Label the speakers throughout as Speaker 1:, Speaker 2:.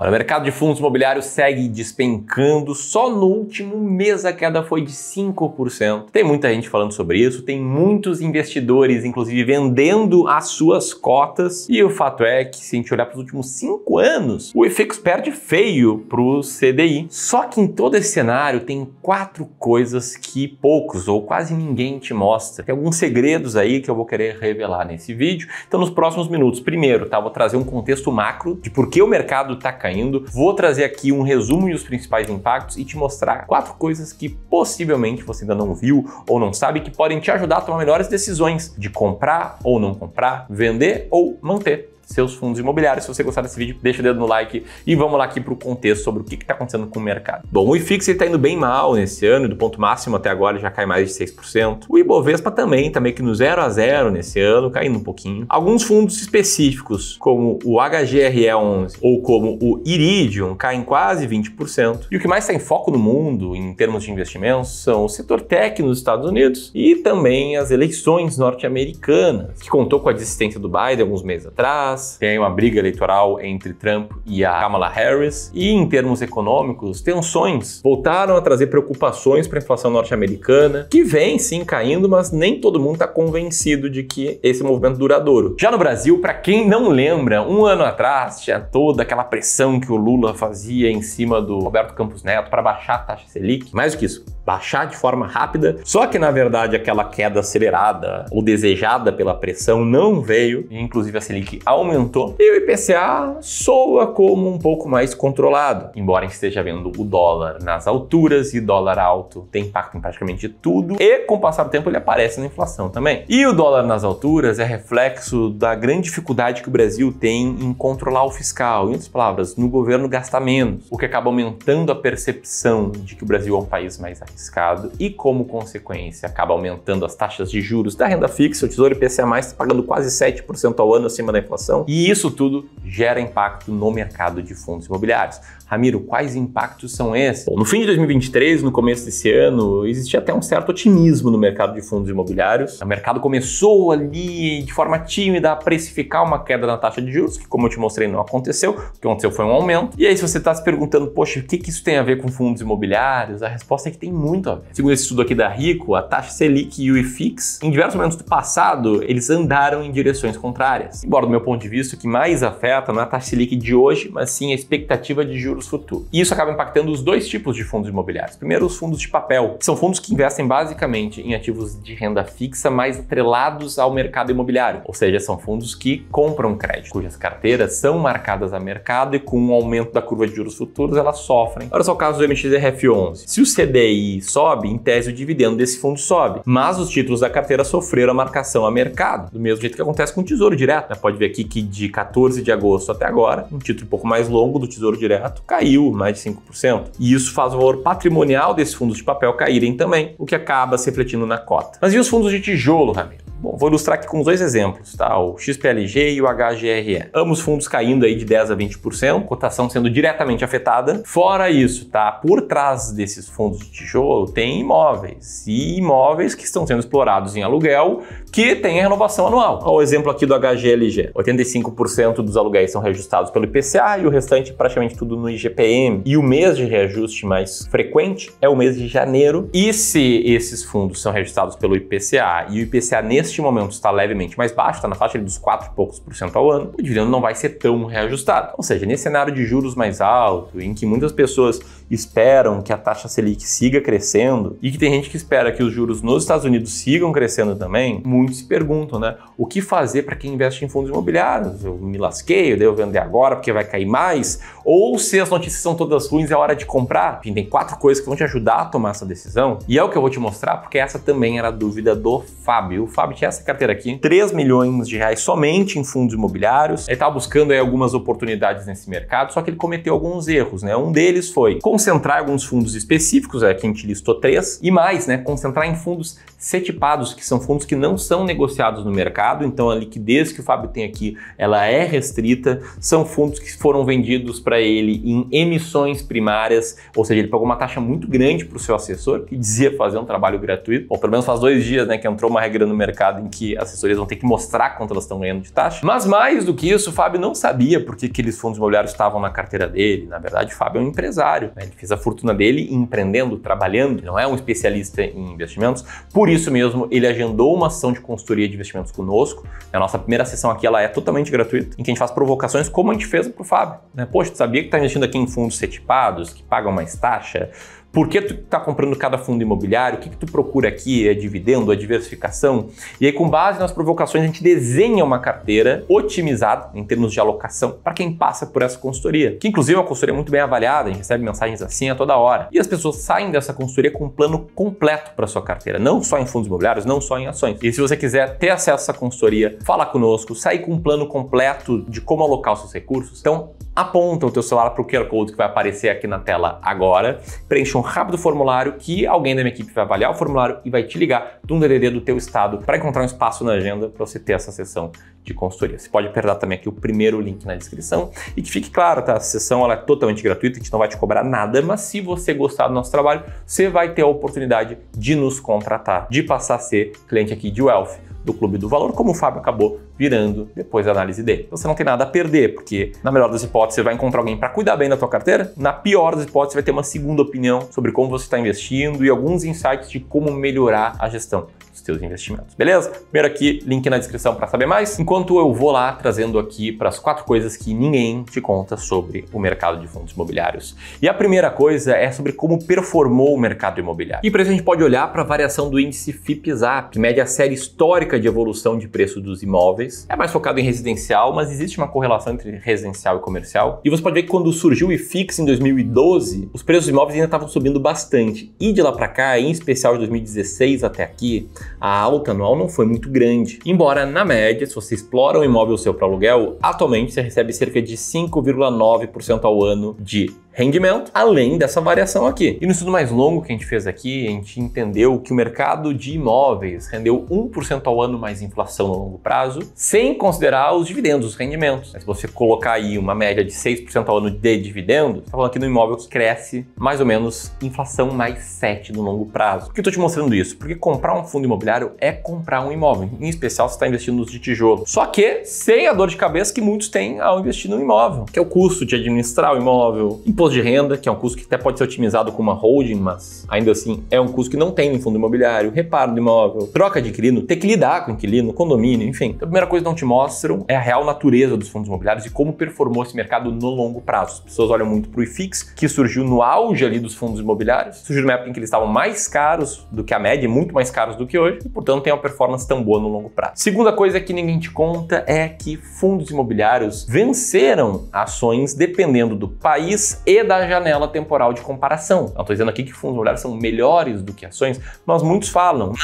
Speaker 1: Olha, o mercado de fundos imobiliários segue despencando. Só no último mês a queda foi de 5%. Tem muita gente falando sobre isso, tem muitos investidores, inclusive, vendendo as suas cotas. E o fato é que, se a gente olhar para os últimos cinco anos, o efeito perde feio para o CDI. Só que em todo esse cenário tem quatro coisas que poucos ou quase ninguém te mostra. Tem alguns segredos aí que eu vou querer revelar nesse vídeo. Então, nos próximos minutos, primeiro, tá? Vou trazer um contexto macro de por que o mercado está caindo caindo. Vou trazer aqui um resumo dos principais impactos e te mostrar quatro coisas que possivelmente você ainda não viu ou não sabe que podem te ajudar a tomar melhores decisões de comprar ou não comprar, vender ou manter seus fundos imobiliários. Se você gostar desse vídeo, deixa o dedo no like e vamos lá aqui para o contexto sobre o que está acontecendo com o mercado. Bom, o IFIX está indo bem mal nesse ano, do ponto máximo até agora ele já cai mais de 6%. O Ibovespa também, também tá que no 0 a 0 nesse ano, caindo um pouquinho. Alguns fundos específicos, como o HGRE11 ou como o Iridium, caem quase 20%. E o que mais está em foco no mundo, em termos de investimentos, são o setor tech nos Estados Unidos e também as eleições norte-americanas, que contou com a desistência do Biden alguns meses atrás, tem uma briga eleitoral entre Trump e a Kamala Harris, e em termos econômicos, tensões voltaram a trazer preocupações para a inflação norte-americana, que vem sim caindo, mas nem todo mundo está convencido de que esse movimento é duradouro. Já no Brasil, para quem não lembra, um ano atrás tinha toda aquela pressão que o Lula fazia em cima do Roberto Campos Neto para baixar a taxa Selic, mais do que isso, baixar de forma rápida. Só que na verdade aquela queda acelerada ou desejada pela pressão não veio, inclusive a Selic aumentou aumentou e o IPCA soa como um pouco mais controlado. Embora a gente esteja vendo o dólar nas alturas e dólar alto tem impacto em praticamente tudo e com o passar do tempo ele aparece na inflação também. E o dólar nas alturas é reflexo da grande dificuldade que o Brasil tem em controlar o fiscal, em outras palavras, no governo gastar menos, o que acaba aumentando a percepção de que o Brasil é um país mais arriscado e como consequência acaba aumentando as taxas de juros da renda fixa, o Tesouro IPCA+, está pagando quase 7% ao ano acima da inflação, inflação. E isso tudo gera impacto no mercado de fundos imobiliários. Ramiro, quais impactos são esses? Bom, no fim de 2023, no começo desse ano, existia até um certo otimismo no mercado de fundos imobiliários. O mercado começou ali de forma tímida a precificar uma queda na taxa de juros, que como eu te mostrei não aconteceu, o que aconteceu foi um aumento. E aí se você está se perguntando, poxa, o que, que isso tem a ver com fundos imobiliários? A resposta é que tem muito a ver. Segundo esse estudo aqui da Rico, a taxa Selic e o IFIX, em diversos momentos do passado, eles andaram em direções contrárias. Embora do meu ponto ponto de vista, o que mais afeta não é a taxa Selic de hoje, mas sim a expectativa de juros futuros. E isso acaba impactando os dois tipos de fundos imobiliários. Primeiro, os fundos de papel, que são fundos que investem basicamente em ativos de renda fixa, mais atrelados ao mercado imobiliário, ou seja, são fundos que compram crédito, cujas carteiras são marcadas a mercado e com o aumento da curva de juros futuros elas sofrem. Olha só o caso do MXRF11. Se o CDI sobe, em tese o dividendo desse fundo sobe, mas os títulos da carteira sofreram a marcação a mercado, do mesmo jeito que acontece com o Tesouro Direto. Né? Pode ver aqui que de 14 de agosto até agora, um título um pouco mais longo do Tesouro Direto, caiu mais de 5%. E isso faz o valor patrimonial desses fundos de papel caírem também, o que acaba se refletindo na cota. Mas e os fundos de tijolo, Ramiro? Bom, vou ilustrar aqui com dois exemplos, tá? O XPLG e o HGRE. Ambos fundos caindo aí de 10 a 20%, cotação sendo diretamente afetada. Fora isso, tá? Por trás desses fundos de tijolo tem imóveis. E imóveis que estão sendo explorados em aluguel que tem a renovação anual. Olha o exemplo aqui do HGLG. 85% dos aluguéis são reajustados pelo IPCA e o restante praticamente tudo no IGPM. E o mês de reajuste mais frequente é o mês de janeiro. E se esses fundos são reajustados pelo IPCA e o IPCA neste momento está levemente mais baixo, está na faixa dos 4 e poucos por cento ao ano, o dividendo não vai ser tão reajustado. Ou seja, nesse cenário de juros mais alto, em que muitas pessoas esperam que a taxa Selic siga crescendo e que tem gente que espera que os juros nos Estados Unidos sigam crescendo também, muitos se perguntam, né? O que fazer para quem investe em fundos imobiliários? Eu me lasquei, eu devo vender agora porque vai cair mais? Ou se as notícias são todas ruins, é hora de comprar? Enfim, tem quatro coisas que vão te ajudar a tomar essa decisão. E é o que eu vou te mostrar, porque essa também era a dúvida do Fábio. O Fábio tinha essa carteira aqui, 3 milhões de reais somente em fundos imobiliários. Ele estava buscando aí algumas oportunidades nesse mercado, só que ele cometeu alguns erros, né? Um deles foi concentrar alguns fundos específicos, aqui é, a gente listou três, e mais, né? Concentrar em fundos setipados, que são fundos que não são negociados no mercado, então a liquidez que o Fábio tem aqui, ela é restrita, são fundos que foram vendidos para ele em emissões primárias, ou seja, ele pagou uma taxa muito grande para o seu assessor, que dizia fazer um trabalho gratuito, ou pelo menos faz dois dias né, que entrou uma regra no mercado em que assessorias vão ter que mostrar quanto elas estão ganhando de taxa. Mas mais do que isso, o Fábio não sabia porque aqueles fundos imobiliários estavam na carteira dele. Na verdade, o Fábio é um empresário, né? ele fez a fortuna dele empreendendo, trabalhando, ele não é um especialista em investimentos, por isso mesmo ele agendou uma ação de de consultoria de investimentos conosco. A nossa primeira sessão aqui ela é totalmente gratuita, em que a gente faz provocações como a gente fez para o Fábio. Né? Poxa, tu sabia que está investindo aqui em fundos setipados, que pagam mais taxa? por que tu está comprando cada fundo imobiliário, o que, que tu procura aqui, é dividendo, é diversificação. E aí, com base nas provocações, a gente desenha uma carteira otimizada em termos de alocação para quem passa por essa consultoria, que inclusive é uma consultoria muito bem avaliada, a gente recebe mensagens assim a toda hora. E as pessoas saem dessa consultoria com um plano completo para sua carteira, não só em fundos imobiliários, não só em ações. E se você quiser ter acesso a essa consultoria, falar conosco, sair com um plano completo de como alocar os seus recursos, então aponta o teu celular para o QR Code que vai aparecer aqui na tela agora, preencha um rápido formulário que alguém da minha equipe vai avaliar o formulário e vai te ligar de um DDD do teu estado para encontrar um espaço na agenda para você ter essa sessão de consultoria. Você pode perder também aqui o primeiro link na descrição e que fique claro, tá? A sessão ela é totalmente gratuita, a gente não vai te cobrar nada, mas se você gostar do nosso trabalho, você vai ter a oportunidade de nos contratar, de passar a ser cliente aqui de Wealth do Clube do Valor, como o Fábio acabou virando depois da análise dele. Então, você não tem nada a perder, porque na melhor das hipóteses você vai encontrar alguém para cuidar bem da tua carteira, na pior das hipóteses você vai ter uma segunda opinião sobre como você está investindo e alguns insights de como melhorar a gestão os teus investimentos. Beleza? Primeiro aqui, link na descrição para saber mais. Enquanto eu vou lá trazendo aqui para as quatro coisas que ninguém te conta sobre o mercado de fundos imobiliários. E a primeira coisa é sobre como performou o mercado imobiliário. E para isso a gente pode olhar para a variação do índice FIPZAP, que mede a série histórica de evolução de preço dos imóveis. É mais focado em residencial, mas existe uma correlação entre residencial e comercial. E você pode ver que quando surgiu o IFIX em 2012, os preços dos imóveis ainda estavam subindo bastante. E de lá para cá, em especial de 2016 até aqui, a alta anual não foi muito grande. Embora, na média, se você explora um imóvel seu para aluguel, atualmente você recebe cerca de 5,9% ao ano de rendimento além dessa variação aqui. E no estudo mais longo que a gente fez aqui, a gente entendeu que o mercado de imóveis rendeu 1% ao ano mais inflação no longo prazo, sem considerar os dividendos, os rendimentos. Se você colocar aí uma média de 6% ao ano de dividendo, está falando aqui no imóvel que cresce mais ou menos inflação mais 7 no longo prazo. Por que eu estou te mostrando isso? Porque comprar um fundo imobiliário é comprar um imóvel, em especial se está investindo nos de tijolo. Só que sem a dor de cabeça que muitos têm ao investir no imóvel, que é o custo de administrar o imóvel, imposto imposto de renda, que é um custo que até pode ser otimizado com uma holding, mas ainda assim é um custo que não tem no fundo imobiliário, reparo do imóvel, troca de inquilino, ter que lidar com inquilino, condomínio, enfim. Então, a primeira coisa que não te mostram é a real natureza dos fundos imobiliários e como performou esse mercado no longo prazo. As pessoas olham muito para o IFIX, que surgiu no auge ali dos fundos imobiliários, surgiu numa época em que eles estavam mais caros do que a média, e muito mais caros do que hoje, e portanto tem uma performance tão boa no longo prazo. Segunda coisa que ninguém te conta é que fundos imobiliários venceram ações dependendo do país e da janela temporal de comparação. Não estou dizendo aqui que fundos imobiliários são melhores do que ações, mas muitos falam. Não,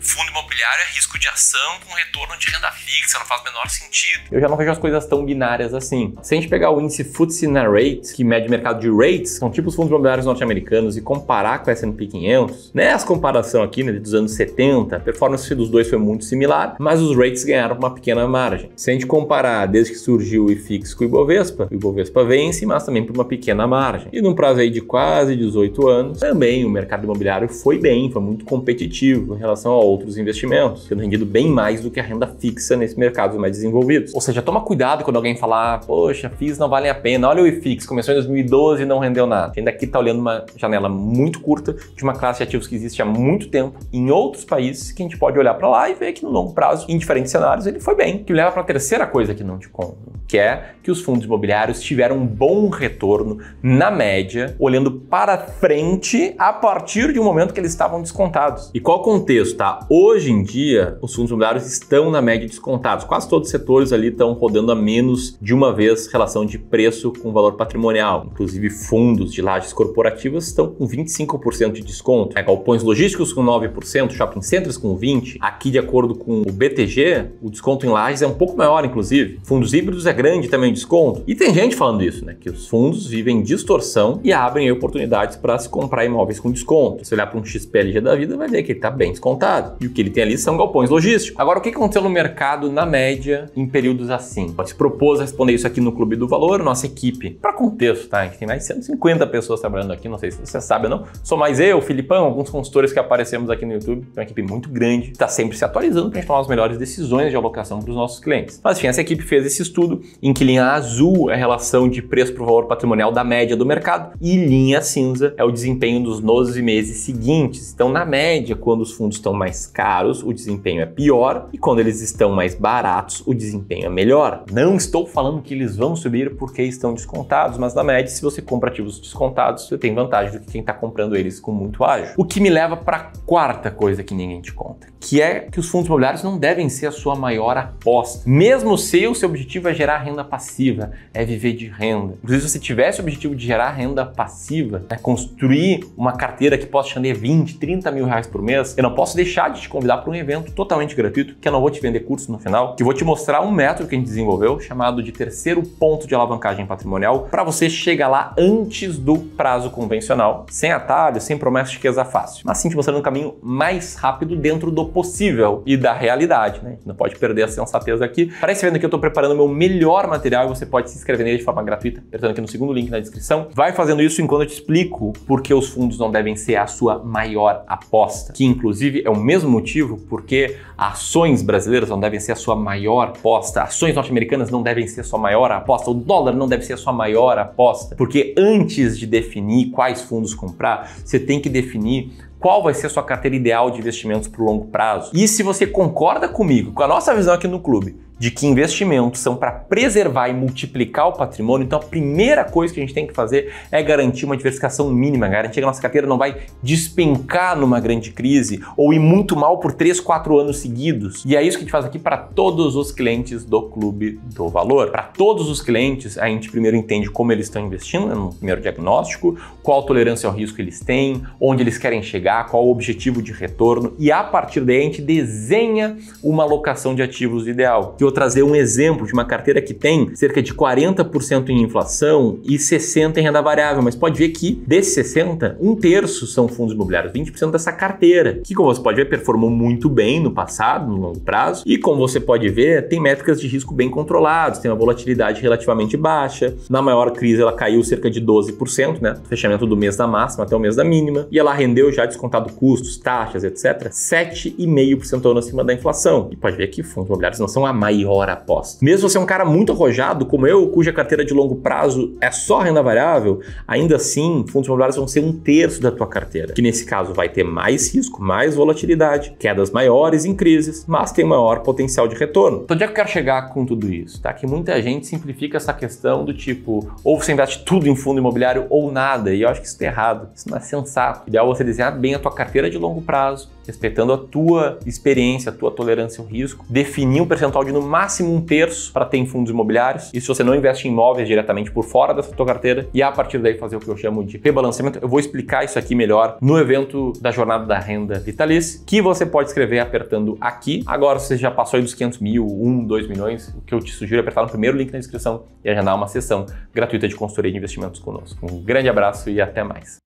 Speaker 1: fundo imobiliário é risco de ação com retorno de renda fixa, não faz o menor sentido. Eu já não vejo as coisas tão binárias assim. Se a gente pegar o índice FTSE Rate, que mede mercado de rates, são tipos fundos imobiliários norte-americanos, e comparar com o S&P 500, nessa comparação aqui né, dos anos 70, a performance dos dois foi muito similar, mas os rates ganharam uma pequena margem. Se a gente comparar desde que surgiu o IFIX com o Ibovespa, o Ibovespa vence, mas também por uma pequena margem margem. E num prazo aí de quase 18 anos, também o mercado imobiliário foi bem, foi muito competitivo em relação a outros investimentos, tendo rendido bem mais do que a renda fixa nesse mercado mais desenvolvidos. Ou seja, toma cuidado quando alguém falar, poxa, fiz não vale a pena, olha o IFIX, começou em 2012 e não rendeu nada. Ainda aqui está olhando uma janela muito curta de uma classe de ativos que existe há muito tempo em outros países que a gente pode olhar para lá e ver que no longo prazo, em diferentes cenários, ele foi bem. Que leva para a terceira coisa que não te conto, que é que os fundos imobiliários tiveram um bom retorno na média, olhando para frente a partir de um momento que eles estavam descontados. E qual o contexto, tá? Hoje em dia, os fundos imobiliários estão na média descontados. Quase todos os setores ali estão rodando a menos de uma vez relação de preço com valor patrimonial. Inclusive, fundos de lajes corporativas estão com 25% de desconto. É, galpões logísticos com 9%, shopping centers com 20%. Aqui, de acordo com o BTG, o desconto em lajes é um pouco maior, inclusive. Fundos híbridos é grande também o desconto. E tem gente falando isso, né? Que os fundos vivem distorção e abrem oportunidades para se comprar imóveis com desconto. Se olhar para um XPLG da vida, vai ver que ele está bem descontado. E o que ele tem ali são galpões logísticos. Agora, o que aconteceu no mercado, na média, em períodos assim? Ela se propôs a responder isso aqui no Clube do Valor, nossa equipe. Para contexto, tá? A gente tem mais de 150 pessoas trabalhando aqui, não sei se você sabe ou não. Sou mais eu, Filipão, alguns consultores que aparecemos aqui no YouTube. É uma equipe muito grande, está sempre se atualizando para a gente tomar as melhores decisões de alocação para os nossos clientes. Mas enfim, essa equipe fez esse estudo em que linha azul é a relação de preço para o valor patrimonial da média média do mercado, e linha cinza é o desempenho dos 12 meses seguintes. Então, na média, quando os fundos estão mais caros, o desempenho é pior, e quando eles estão mais baratos, o desempenho é melhor. Não estou falando que eles vão subir porque estão descontados, mas na média, se você compra ativos descontados, você tem vantagem do que quem está comprando eles com muito ágio. O que me leva para a quarta coisa que ninguém te conta, que é que os fundos imobiliários não devem ser a sua maior aposta. Mesmo se o seu objetivo é gerar renda passiva, é viver de renda. Inclusive, se você tivesse o objetivo objetivo de gerar renda passiva, né? construir uma carteira que possa te render 20, 30 mil reais por mês, eu não posso deixar de te convidar para um evento totalmente gratuito, que eu não vou te vender curso no final, que vou te mostrar um método que a gente desenvolveu chamado de terceiro ponto de alavancagem patrimonial para você chegar lá antes do prazo convencional, sem atalho, sem promessa de riqueza fácil. Mas sim, te mostrando um caminho mais rápido dentro do possível e da realidade, né? Não pode perder a sensatez aqui. Para esse evento aqui eu estou preparando o meu melhor material e você pode se inscrever nele de forma gratuita, apertando aqui no segundo link na descrição vai fazendo isso enquanto eu te explico por que os fundos não devem ser a sua maior aposta, que inclusive é o mesmo motivo porque ações brasileiras não devem ser a sua maior aposta, ações norte-americanas não devem ser a sua maior aposta, o dólar não deve ser a sua maior aposta, porque antes de definir quais fundos comprar, você tem que definir qual vai ser a sua carteira ideal de investimentos para o longo prazo. E se você concorda comigo, com a nossa visão aqui no clube, de que investimentos são para preservar e multiplicar o patrimônio, então a primeira coisa que a gente tem que fazer é garantir uma diversificação mínima, garantir que a nossa carteira não vai despencar numa grande crise ou ir muito mal por 3, 4 anos seguidos. E é isso que a gente faz aqui para todos os clientes do Clube do Valor. Para todos os clientes, a gente primeiro entende como eles estão investindo, né, no primeiro diagnóstico, qual tolerância ao risco eles têm, onde eles querem chegar, qual o objetivo de retorno e a partir daí a gente desenha uma alocação de ativos ideal. Que trazer um exemplo de uma carteira que tem cerca de 40% em inflação e 60% em renda variável, mas pode ver que desses 60%, um terço são fundos imobiliários, 20% dessa carteira, que como você pode ver, performou muito bem no passado, no longo prazo, e como você pode ver, tem métricas de risco bem controladas, tem uma volatilidade relativamente baixa, na maior crise ela caiu cerca de 12%, né, fechamento do mês da máxima até o mês da mínima, e ela rendeu já descontado custos, taxas, etc., 7,5% ano acima da inflação. E pode ver que fundos imobiliários não são a maioria hora após. Mesmo você é um cara muito arrojado, como eu, cuja carteira de longo prazo é só renda variável, ainda assim, fundos imobiliários vão ser um terço da tua carteira, que nesse caso vai ter mais risco, mais volatilidade, quedas maiores em crises, mas tem maior potencial de retorno. Então, onde é que eu quero chegar com tudo isso? Tá? Que muita gente simplifica essa questão do tipo, ou você investe tudo em fundo imobiliário ou nada, e eu acho que isso está errado, isso não é sensato. O ideal é você desenhar bem a tua carteira de longo prazo, respeitando a tua experiência, a tua tolerância ao risco, definir um percentual de no máximo um terço para ter em fundos imobiliários. E se você não investe em imóveis diretamente por fora dessa tua carteira, e a partir daí fazer o que eu chamo de rebalanceamento, eu vou explicar isso aqui melhor no evento da Jornada da Renda Vitalice, que você pode escrever apertando aqui. Agora, se você já passou aí dos 500 mil, 1, 2 milhões, o que eu te sugiro é apertar no primeiro link na descrição e agendar uma sessão gratuita de consultoria de investimentos conosco. Um grande abraço e até mais.